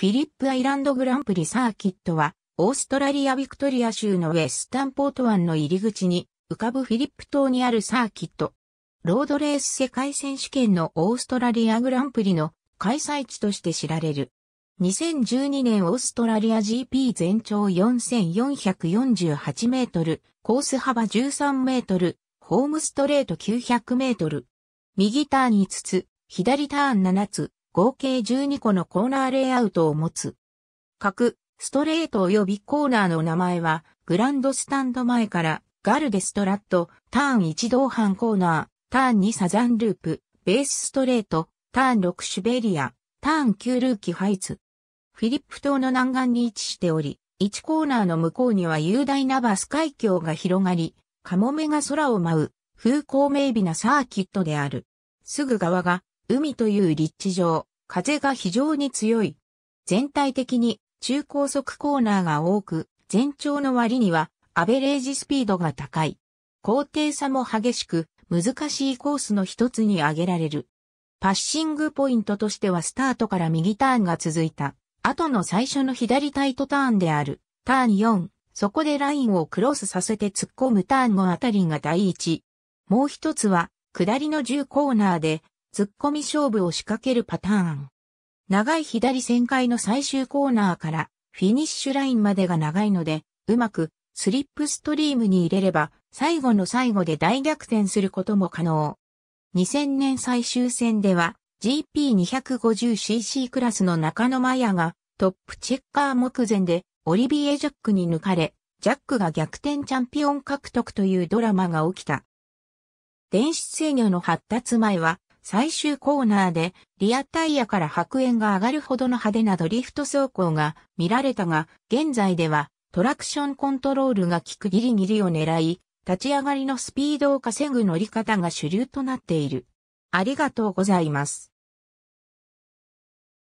フィリップアイランドグランプリサーキットは、オーストラリアビクトリア州のウェスタンポート湾の入り口に浮かぶフィリップ島にあるサーキット。ロードレース世界選手権のオーストラリアグランプリの開催地として知られる。2012年オーストラリア GP 全長4448メートル、コース幅13メートル、ホームストレート900メートル。右ターン5つ、左ターン7つ、合計12個のコーナーレイアウトを持つ。各、ストレート及びコーナーの名前は、グランドスタンド前から、ガルデストラット、ターン1同伴コーナー、ターン2サザンループ、ベースストレート、ターン6シュベリア、ターン9ルーキハイツ。フィリップ島の南岸に位置しており、1コーナーの向こうには雄大なバス海峡が広がり、カモメが空を舞う、風光明媚なサーキットである。すぐ側が海という立地上、風が非常に強い。全体的に中高速コーナーが多く、全長の割にはアベレージスピードが高い。高低差も激しく、難しいコースの一つに挙げられる。パッシングポイントとしてはスタートから右ターンが続いた。後の最初の左タイトターンである。ターン4。そこでラインをクロスさせて突っ込むターンのあたりが第一。もう一つは、下りの10コーナーで、突っ込み勝負を仕掛けるパターン。長い左旋回の最終コーナーからフィニッシュラインまでが長いので、うまくスリップストリームに入れれば、最後の最後で大逆転することも可能。2000年最終戦では GP250cc クラスの中野マヤがトップチェッカー目前でオリビエ・ジャックに抜かれ、ジャックが逆転チャンピオン獲得というドラマが起きた。電子制御の発達前は最終コーナーでリアタイヤから白煙が上がるほどの派手なドリフト走行が見られたが、現在ではトラクションコントロールが効くギリギリを狙い、立ち上がりのスピードを稼ぐ乗り方が主流となっている。ありがとうございます。